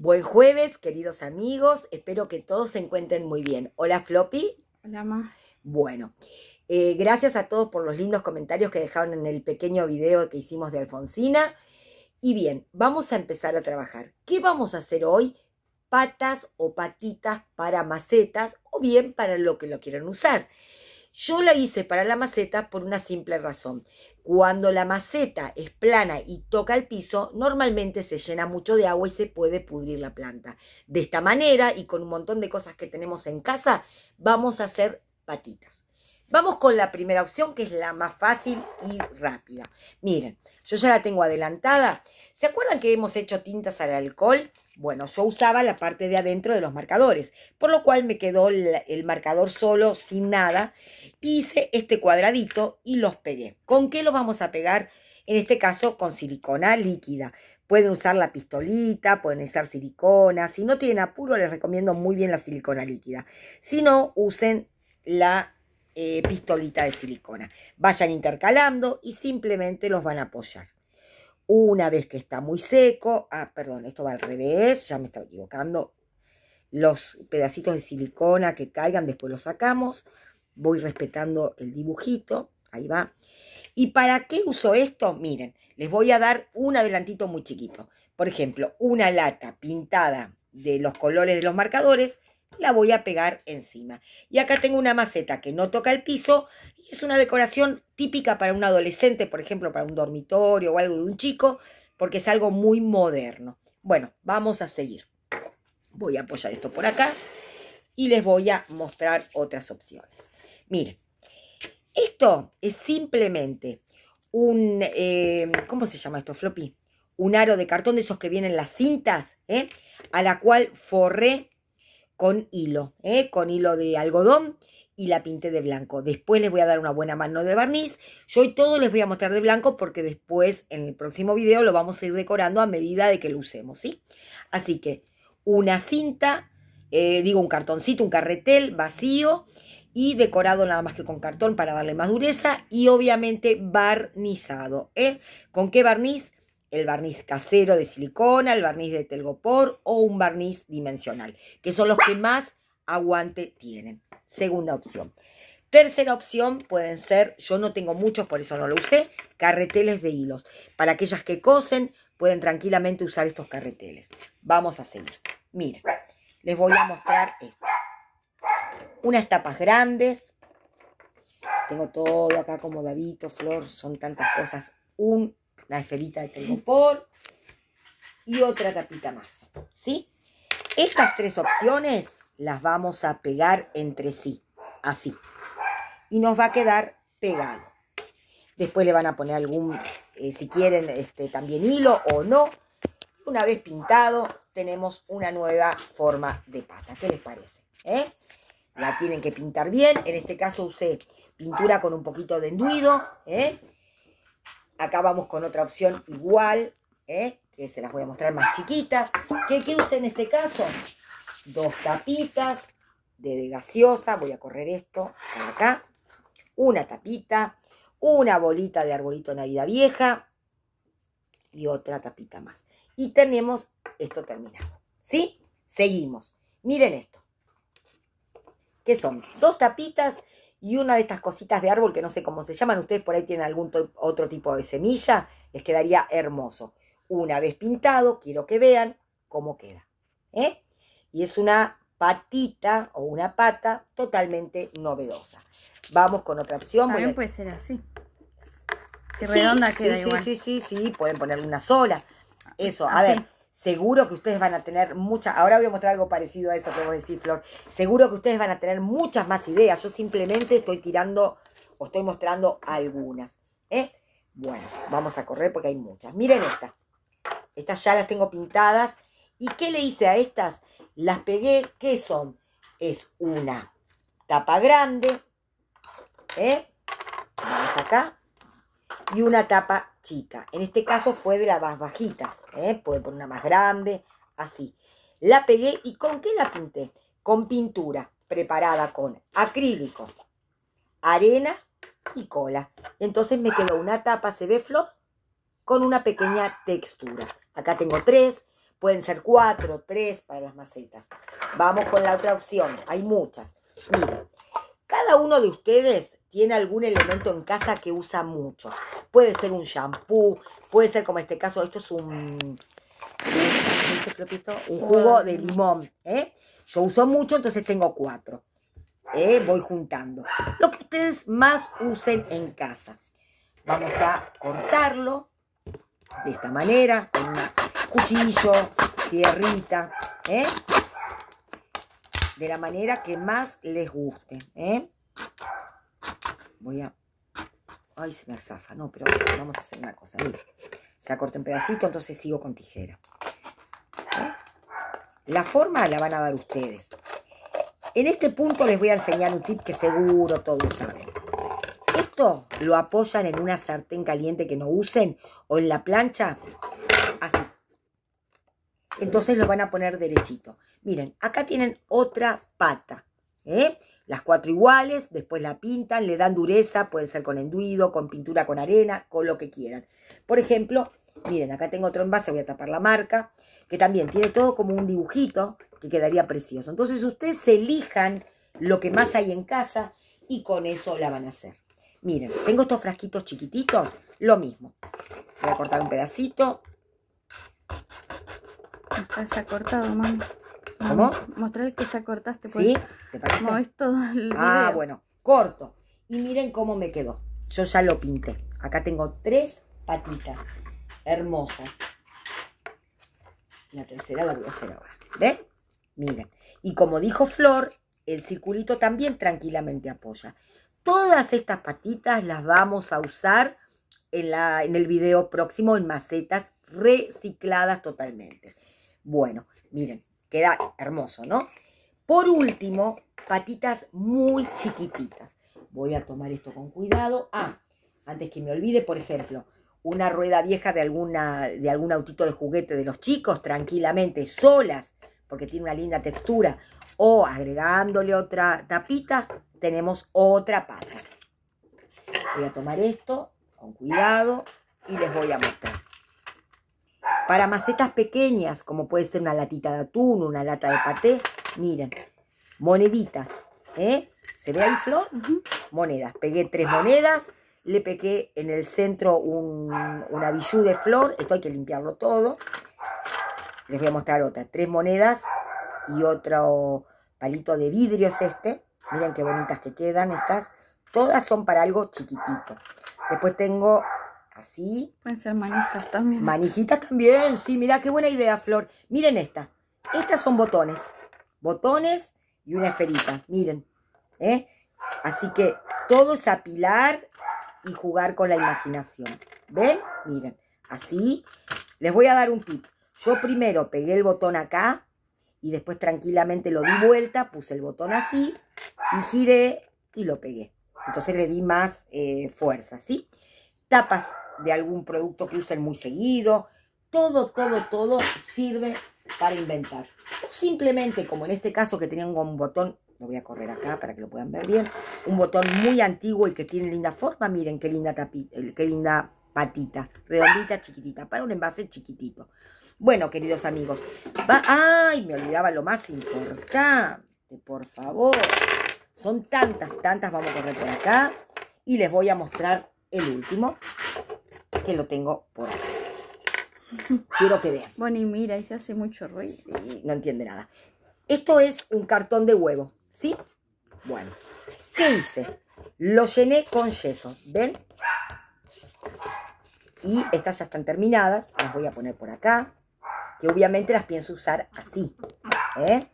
Buen jueves, queridos amigos. Espero que todos se encuentren muy bien. Hola, Floppy. Hola, Ma. Bueno, eh, gracias a todos por los lindos comentarios que dejaron en el pequeño video que hicimos de Alfonsina. Y bien, vamos a empezar a trabajar. ¿Qué vamos a hacer hoy? Patas o patitas para macetas o bien para lo que lo quieran usar. Yo la hice para la maceta por una simple razón. Cuando la maceta es plana y toca el piso, normalmente se llena mucho de agua y se puede pudrir la planta. De esta manera y con un montón de cosas que tenemos en casa, vamos a hacer patitas. Vamos con la primera opción que es la más fácil y rápida. Miren, yo ya la tengo adelantada. ¿Se acuerdan que hemos hecho tintas al alcohol? Bueno, yo usaba la parte de adentro de los marcadores, por lo cual me quedó el, marcador solo, sin nada. Hice este cuadradito y los pegué. ¿Con qué los vamos a pegar? En este caso, con silicona líquida. Pueden usar la pistolita, pueden usar silicona. Si no tienen apuro, les recomiendo muy bien la silicona líquida. Si no, usen la eh, pistolita de silicona. Vayan intercalando y simplemente los van a apoyar. Una vez que está muy seco, ah, perdón, esto va al revés, ya me estaba equivocando. Los pedacitos de silicona que caigan, después los sacamos. Voy respetando el dibujito, ahí va. ¿Y para qué uso esto? Miren, les voy a dar un adelantito muy chiquito. Por ejemplo, una lata pintada de los colores de los marcadores la voy a pegar encima. Y acá tengo una maceta que no toca el piso y es una decoración típica para un adolescente, por ejemplo, para un dormitorio o algo de un chico, porque es algo muy moderno. Bueno, vamos a seguir. Voy a apoyar esto por acá y les voy a mostrar otras opciones. Miren, esto es simplemente un, eh, ¿cómo se llama esto? Floppy. Un aro de cartón de esos que vienen las cintas, ¿eh? a la cual forré con hilo, ¿eh? con hilo de algodón y la pinté de blanco. Después les voy a dar una buena mano de barniz. Yo hoy todo les voy a mostrar de blanco porque después en el próximo video lo vamos a ir decorando a medida de que lo usemos, ¿sí? Así que una cinta, eh, digo un cartoncito, un carretel vacío y decorado nada más que con cartón para darle más dureza y obviamente barnizado, ¿eh? ¿Con qué barniz? el barniz casero de silicona, el barniz de telgopor o un barniz dimensional, que son los que más aguante tienen. Segunda opción. Tercera opción pueden ser, yo no tengo muchos, por eso no lo usé, carreteles de hilos. Para aquellas que cosen, pueden tranquilamente usar estos carreteles. Vamos a seguir. Miren, les voy a mostrar esto. Unas tapas grandes. Tengo todo acá acomodadito, flor, son tantas cosas. Un la esferita de por, y otra tapita más, ¿sí? Estas tres opciones las vamos a pegar entre sí, así. Y nos va a quedar pegado. Después le van a poner algún, eh, si quieren, este, también hilo o no. Una vez pintado, tenemos una nueva forma de pata. ¿Qué les parece? ¿Eh? La tienen que pintar bien. En este caso usé pintura con un poquito de enduido. ¿eh? Acá vamos con otra opción igual, ¿eh? que se las voy a mostrar más chiquitas. ¿Qué, ¿Qué usé en este caso? Dos tapitas de gaseosa, voy a correr esto acá, una tapita, una bolita de arbolito Navidad vieja y otra tapita más. Y tenemos esto terminado, ¿sí? Seguimos. Miren esto. ¿Qué son? Dos tapitas y una de estas cositas de árbol que no sé cómo se llaman, ustedes por ahí tienen algún otro tipo de semilla, les quedaría hermoso. Una vez pintado, quiero que vean cómo queda. ¿eh? Y es una patita o una pata totalmente novedosa. Vamos con otra opción. También puede ser así. Que redonda sí, queda sí, igual. Sí, sí, sí, sí, pueden poner una sola. Ah, Eso, ah, a ver Seguro que ustedes van a tener muchas, ahora voy a mostrar algo parecido a eso que vos decís, Flor. Seguro que ustedes van a tener muchas más ideas. Yo simplemente estoy tirando o estoy mostrando algunas. ¿eh? Bueno, vamos a correr porque hay muchas. Miren esta. Estas ya las tengo pintadas. ¿Y qué le hice a estas? Las pegué. ¿Qué son? Es una tapa grande. ¿eh? Vamos acá y una tapa chica. En este caso fue de las más bajitas, ¿eh? puede poner una más grande, así. La pegué y ¿con qué la pinté? Con pintura preparada con acrílico, arena y cola. Entonces me quedó una tapa, se ve flop, con una pequeña textura. Acá tengo tres, pueden ser cuatro, tres para las macetas. Vamos con la otra opción, hay muchas. Miren, cada uno de ustedes tiene algún elemento en casa que usa mucho. Puede ser un shampoo, puede ser como en este caso, esto es un, un jugo de limón. ¿eh? Yo uso mucho, entonces tengo cuatro. ¿eh? Voy juntando. Lo que ustedes más usen en casa. Vamos a cortarlo de esta manera, con cuchillo, sierrita, ¿eh? de la manera que más les guste. ¿eh? voy a... Ay, se me zafa. No, pero vamos a hacer una cosa. Miren. ya corté un pedacito, entonces sigo con tijera. ¿eh? La forma la van a dar ustedes. En este punto les voy a enseñar un tip que seguro todos saben. Esto lo apoyan en una sartén caliente que no usen o en la plancha, así. Entonces lo van a poner derechito. Miren, acá tienen otra pata. ¿eh? las cuatro iguales, después la pintan, le dan dureza, puede ser con enduido, con pintura con arena, con lo que quieran. Por ejemplo, miren, acá tengo otro envase, voy a tapar la marca, que también tiene todo como un dibujito que quedaría precioso. Entonces ustedes elijan lo que más hay en casa y con eso la van a hacer. Miren, tengo estos frasquitos chiquititos, lo mismo. Voy a cortar un pedacito. Está ya cortado, mami. ¿Cómo? Mostrar el que ya cortaste. Pues. ¿Sí? ¿Te parece? No, es todo Ah, bueno, corto. Y miren cómo me quedó. Yo ya lo pinté. Acá tengo tres patitas hermosas. La tercera la voy a hacer ahora. ¿Ven? Miren. Y como dijo Flor, el circulito también tranquilamente apoya. Todas estas patitas las vamos a usar en, la, en el video próximo en macetas recicladas totalmente. Bueno, miren, Queda hermoso, ¿no? Por último, patitas muy chiquititas. Voy a tomar esto con cuidado. Ah, antes que me olvide, por ejemplo, una rueda vieja de, alguna, de algún autito de juguete de los chicos, tranquilamente, solas, porque tiene una linda textura, o agregándole otra tapita, tenemos otra pata. Voy a tomar esto con cuidado y les voy a mostrar. Para macetas pequeñas, como puede ser una latita de atún, una lata de paté, miren, moneditas, ¿eh? ¿Se ve ahí, Flor? Monedas, pegué tres monedas, le pegué en el centro un, una billú de flor, esto hay que limpiarlo todo. Les voy a mostrar otra, tres monedas y otro palito de vidrio es este. Miren qué bonitas que quedan estas. Todas son para algo chiquitito. Después tengo Así. ¿Ah, Pueden ser manijas también. Manijitas también, sí, mirá, qué buena idea, Flor. Miren esta. Estas son botones. Botones y una esferita, miren. ¿eh? Así que todo es apilar y jugar con la imaginación. ¿Ven? Miren, así. Les voy a dar un tip. Yo primero pegué el botón acá y después tranquilamente lo di vuelta, puse el botón así y giré y lo pegué. Entonces le di más eh, fuerza, ¿sí? Tapas de algún producto que usen muy seguido. Todo, todo, todo sirve para inventar. O simplemente, como en este caso que tenía un botón, lo voy a correr acá para que lo puedan ver bien, un botón muy antiguo y que tiene linda forma. Miren qué linda, eh, qué linda patita, redondita, chiquitita, para un envase chiquitito. Bueno, queridos amigos, ¡ay! Me olvidaba lo más importante, por favor. Son tantas, tantas, vamos a correr por acá. Y les voy a mostrar el último, que lo tengo por acá. Quiero que vean. Bueno, y mira, y se hace mucho ruido. Sí, no entiende nada. Esto es un cartón de huevo, ¿sí? Bueno, ¿qué hice? Lo llené con yeso, ¿ven? Y estas ya están terminadas, las voy a poner por acá, que obviamente las pienso usar así, ¿eh?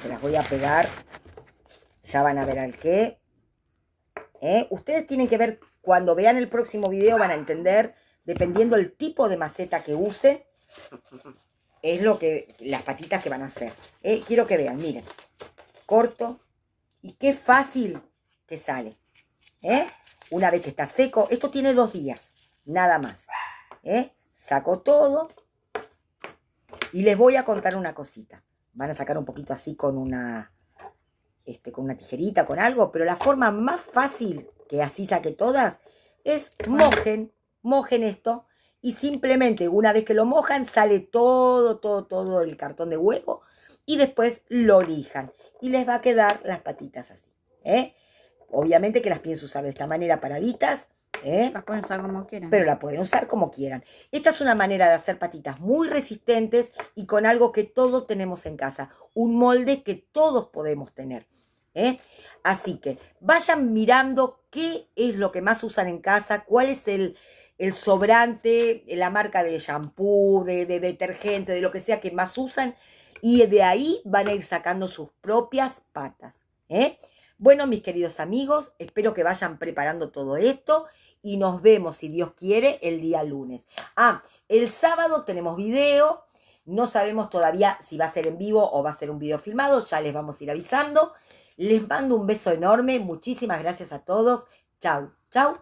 Se las voy a pegar, ya van a ver al qué. ¿Eh? Ustedes tienen que ver cuando vean el próximo video van a entender, dependiendo el tipo de maceta que use, es lo que las patitas que van a hacer. Eh, quiero que vean, miren. Corto y qué fácil te sale. ¿eh? Una vez que está seco, esto tiene dos días, nada más. ¿eh? Saco todo y les voy a contar una cosita. Van a sacar un poquito así con una, este, con una tijerita, con algo, pero la forma más fácil que así saque todas, es mojen, mojen esto y simplemente una vez que lo mojan sale todo, todo, todo el cartón de huevo y después lo lijan y les va a quedar las patitas así. ¿eh? Obviamente que las pienso usar de esta manera paraditas. ¿eh? Las pueden usar como quieran. Pero la pueden usar como quieran. Esta es una manera de hacer patitas muy resistentes y con algo que todos tenemos en casa. Un molde que todos podemos tener. ¿eh? Así que vayan mirando qué es lo que más usan en casa, cuál es el, sobrante, eh, la marca de shampoo, de, detergente, de lo que sea que más usan, y de ahí van a ir sacando sus propias patas. ¿eh? Bueno, mis queridos amigos, espero que vayan preparando todo esto y nos vemos, si Dios quiere, el día lunes. Ah, el sábado tenemos video, no sabemos todavía si va a ser en vivo o va a ser un video filmado, ya les vamos a ir avisando. Les mando un beso enorme. Muchísimas gracias a todos. Chau, chau.